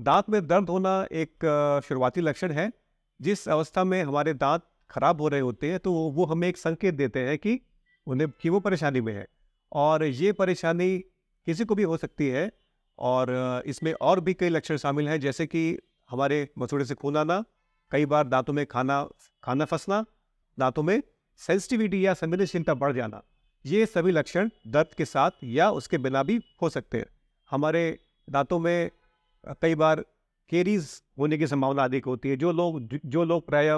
दांत में दर्द होना एक शुरुआती लक्षण है जिस अवस्था में हमारे दांत खराब हो रहे होते हैं तो वो हमें एक संकेत देते हैं कि उन्हें कि वो परेशानी में है और ये परेशानी किसी को भी हो सकती है और इसमें और भी कई लक्षण शामिल हैं जैसे कि हमारे मसूड़े से खून आना कई बार दांतों में खाना खाना फंसना दांतों में सेंसिटिविटी या संवेदनशीलता बढ़ जाना ये सभी लक्षण दर्द के साथ या उसके बिना भी हो सकते हैं हमारे दांतों में कई बार केरीज़ होने की संभावना अधिक होती है जो लोग जो लोग प्राय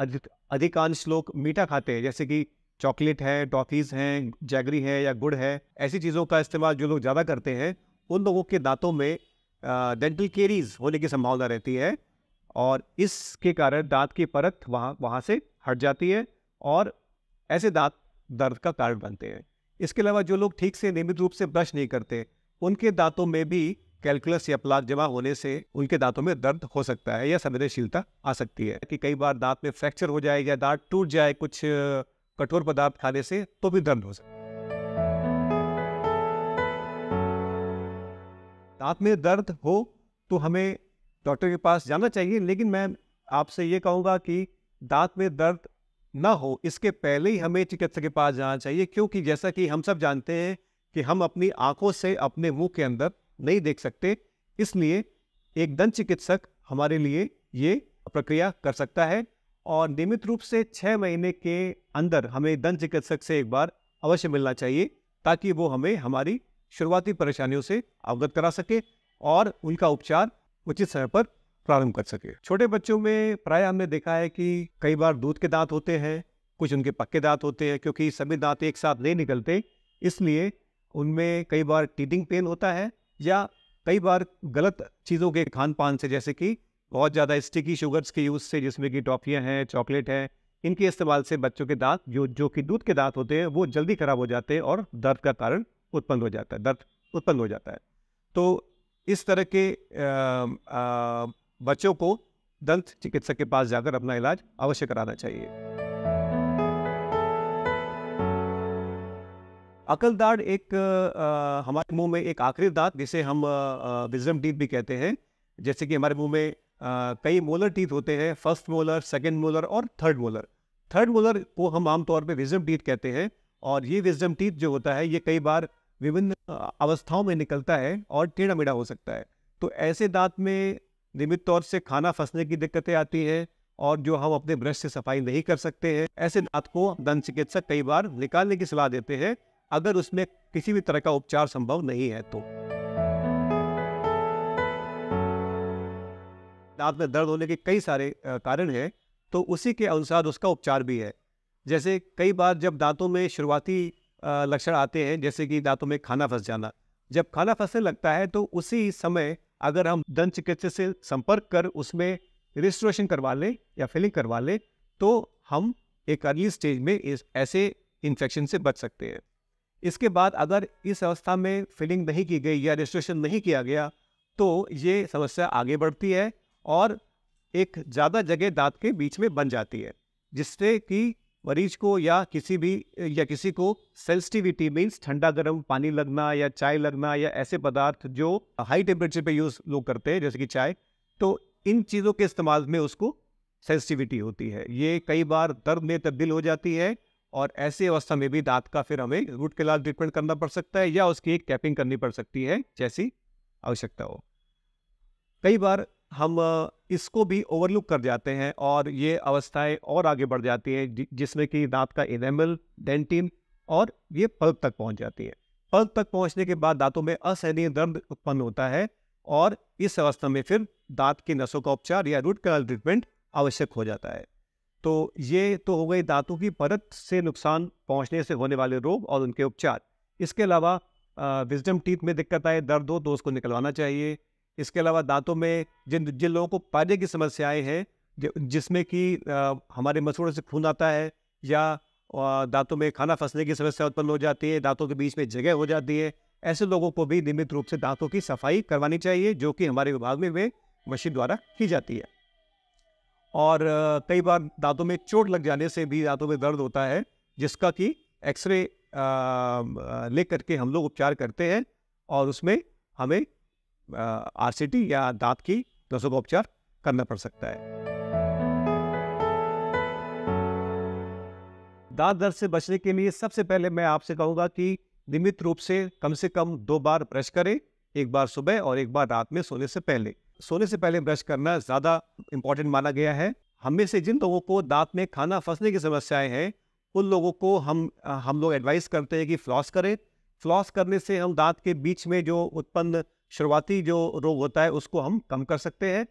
अधिक अधिकांश लोग मीठा खाते हैं जैसे कि चॉकलेट है टॉफ़ीज़ हैं जैगरी है या गुड़ है ऐसी चीज़ों का इस्तेमाल जो लोग ज़्यादा करते हैं उन लोगों के दांतों में डेंटल केरीज होने की संभावना रहती है और इसके कारण दांत की परत वहाँ वहाँ से हट जाती है और ऐसे दांत दर्द का कारण बनते हैं इसके अलावा जो लोग ठीक से नियमित रूप से ब्रश नहीं करते उनके दांतों में भी कैलकुलस या प्लाक जमा होने से उनके दांतों में दर्द हो सकता है या संवेदनशीलता आ सकती है कि कई बार दांत में फ्रैक्चर हो जाए या दांत टूट जाए कुछ कठोर पदार्थ खाने से तो भी दर्द हो सकता है दांत में दर्द हो तो हमें डॉक्टर के पास जाना चाहिए लेकिन मैं आपसे ये कहूँगा कि दांत में दर्द ना हो इसके पहले ही हमें चिकित्सक के पास जाना चाहिए क्योंकि जैसा कि हम सब जानते हैं कि हम अपनी आंखों से अपने मुंह के अंदर नहीं देख सकते इसलिए एक दंत चिकित्सक हमारे लिए ये प्रक्रिया कर सकता है और नियमित रूप से छः महीने के अंदर हमें दंत चिकित्सक से एक बार अवश्य मिलना चाहिए ताकि वो हमें हमारी शुरुआती परेशानियों से अवगत करा सके और उनका उपचार उचित समय पर प्रारंभ कर सके छोटे बच्चों में प्राय हमने देखा है कि कई बार दूध के दांत होते हैं कुछ उनके पक्के दांत होते हैं क्योंकि सभी दांत एक साथ नहीं निकलते इसलिए उनमें कई बार टीटिंग पेन होता है या कई बार गलत चीज़ों के खान पान से जैसे कि बहुत ज़्यादा स्टिकी शुगर्स के यूज़ से जिसमें कि टॉफ़ियाँ हैं चॉकलेट है इनके इस्तेमाल से बच्चों के दांत जो जो कि दूध के दांत होते हैं वो जल्दी ख़राब हो जाते हैं और दर्द का कारण उत्पन्न हो जाता है दर्द उत्पन्न हो जाता है तो इस तरह के आ, आ, बच्चों को दंत चिकित्सक के पास जाकर अपना इलाज अवश्य कराना चाहिए अकल दाढ़ एक आ, हमारे मुंह में एक आखिरी दांत जिसे हम विजम टीथ भी कहते हैं जैसे कि हमारे मुंह में आ, कई मोलर टीथ होते हैं फर्स्ट मोलर सेकेंड मोलर और थर्ड मोलर थर्ड मोलर को हम आमतौर पर विजम टीथ कहते हैं और ये विजम टीथ जो होता है ये कई बार विभिन्न अवस्थाओं में निकलता है और टेढ़ा मेढ़ा हो सकता है तो ऐसे दांत में नियमित तौर से खाना फंसने की दिक्कतें आती हैं और जो हम अपने ब्रश से सफाई नहीं कर सकते हैं ऐसे दांत को दंत चिकित्सक कई बार निकालने की सलाह देते हैं अगर उसमें किसी भी तरह का उपचार संभव नहीं है तो दांत में दर्द होने के कई सारे कारण हैं तो उसी के अनुसार उसका उपचार भी है जैसे कई बार जब दांतों में शुरुआती लक्षण आते हैं जैसे कि दांतों में खाना फंस जाना जब खाना फंसने लगता है तो उसी समय अगर हम दंत चिकित्सक से संपर्क कर उसमें रिस्टोरेशन करवा लें या फिलिंग करवा लें तो हम एक अर्ली स्टेज में इस ऐसे इन्फेक्शन से बच सकते हैं इसके बाद अगर इस अवस्था में फिलिंग नहीं की गई या रजिस्ट्रेशन नहीं किया गया तो ये समस्या आगे बढ़ती है और एक ज़्यादा जगह दांत के बीच में बन जाती है जिससे कि मरीज को या किसी भी या किसी को सेंसिटिविटी मीन्स ठंडा गर्म पानी लगना या चाय लगना या ऐसे पदार्थ जो हाई टेम्परेचर पे यूज़ लोग करते हैं जैसे कि चाय तो इन चीज़ों के इस्तेमाल में उसको सेंसिटिविटी होती है ये कई बार दर्द में तब्दील हो जाती है और ऐसी अवस्था में भी दांत का फिर हमें रूट के लाल ट्रीटमेंट करना पड़ सकता है या उसकी एक कैपिंग करनी पड़ सकती है जैसी आवश्यकता हो कई बार हम इसको भी ओवरलुक कर जाते हैं और ये अवस्थाएं और आगे बढ़ जाती हैं जिसमें कि दांत का इनेमल डेंटिन और ये पल्प तक पहुंच जाती है पल्प तक पहुंचने के बाद दांतों में असहनीय दर्द उत्पन्न होता है और इस अवस्था में फिर दांत की नसों का उपचार या रूट कैनल ट्रीटमेंट आवश्यक हो जाता है तो ये तो हो गई दांतों की परत से नुकसान पहुंचने से होने वाले रोग और उनके उपचार इसके अलावा विजडम टीथ में दिक्कत आए दर्द हो तो उसको निकलवाना चाहिए इसके अलावा दांतों में जिन जिन लोगों को पाने की समस्याएं हैं जिसमें कि हमारे मसूड़ों से खून आता है या दांतों में खाना फंसने की समस्या उत्पन्न हो जाती है दांतों के बीच में जगह हो जाती है ऐसे लोगों को भी नियमित रूप से दांतों की सफाई करवानी चाहिए जो कि हमारे विभाग में वे मशीन द्वारा की जाती है और कई बार दांतों में चोट लग जाने से भी दांतों में दर्द होता है जिसका कि एक्सरे ले करके हम लोग उपचार करते हैं और उसमें हमें आर या दांत की दसों का उपचार करना पड़ सकता है दांत दर्द से बचने के लिए सबसे पहले मैं आपसे कहूँगा कि नियमित रूप से कम से कम दो बार ब्रश करें एक बार सुबह और एक बार रात में सोने से पहले सोने से पहले ब्रश करना ज़्यादा इम्पॉर्टेंट माना गया है हम में से जिन लोगों को दांत में खाना फंसने की समस्याएं हैं उन लोगों को हम हम लोग एडवाइस करते हैं कि फ्लॉस करें फ्लॉस करने से हम दांत के बीच में जो उत्पन्न शुरुआती जो रोग होता है उसको हम कम कर सकते हैं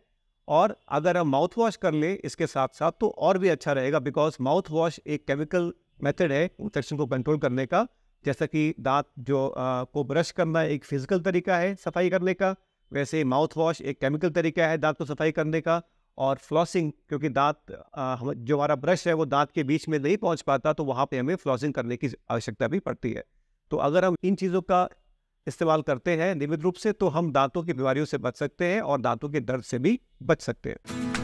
और अगर हम माउथ वॉश कर लें इसके साथ साथ तो और भी अच्छा रहेगा बिकॉज माउथ वॉश एक केमिकल मेथड है इन्फेक्शन को कंट्रोल करने का जैसा कि दांत जो आ, को ब्रश करना एक फिजिकल तरीका है सफाई करने का वैसे माउथ वॉश एक केमिकल तरीका है दांत को सफाई करने का और फ्लॉसिंग क्योंकि दांत जो हमारा ब्रश है वो दांत के बीच में नहीं पहुंच पाता तो वहाँ पे हमें फ्लॉसिंग करने की आवश्यकता भी पड़ती है तो अगर हम इन चीज़ों का इस्तेमाल करते हैं नियमित रूप से तो हम दांतों की बीमारियों से बच सकते हैं और दांतों के दर्द से भी बच सकते हैं